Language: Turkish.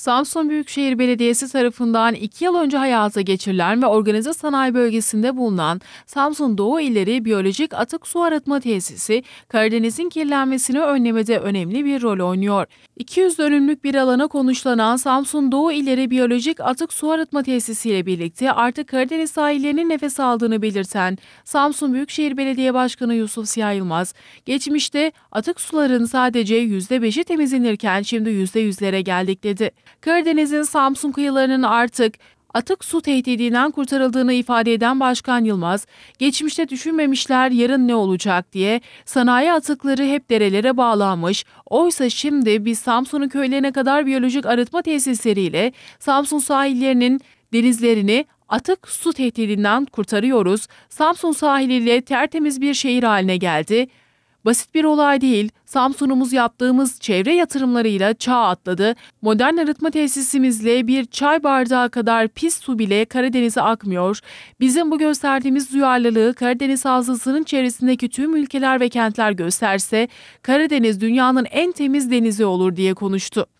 Samsun Büyükşehir Belediyesi tarafından 2 yıl önce hayata geçirilen ve organize sanayi bölgesinde bulunan Samsun Doğu İlleri Biyolojik Atık Su Arıtma Tesisi, Karadeniz'in kirlenmesini önlemede önemli bir rol oynuyor. 200 dönümlük bir alana konuşlanan Samsun Doğu İlleri Biyolojik Atık Su Arıtma Tesisi ile birlikte artık Karadeniz sahillerinin nefes aldığını belirten Samsun Büyükşehir Belediye Başkanı Yusuf Siyah Yılmaz, geçmişte atık suların sadece %5'i temizlenirken şimdi %100'lere geldik dedi. Karadeniz'in Samsun kıyılarının artık atık su tehdidinden kurtarıldığını ifade eden Başkan Yılmaz, geçmişte düşünmemişler yarın ne olacak diye sanayi atıkları hep derelere bağlanmış, oysa şimdi biz Samsun'un köylerine kadar biyolojik arıtma tesisleriyle Samsun sahillerinin denizlerini atık su tehdidinden kurtarıyoruz. Samsun sahiliyle tertemiz bir şehir haline geldi. Basit bir olay değil, Samsun'umuz yaptığımız çevre yatırımlarıyla çağ atladı. Modern arıtma tesisimizle bir çay bardağı kadar pis su bile Karadeniz'e akmıyor. Bizim bu gösterdiğimiz duyarlılığı Karadeniz havzasının çevresindeki tüm ülkeler ve kentler gösterse, Karadeniz dünyanın en temiz denizi olur diye konuştu.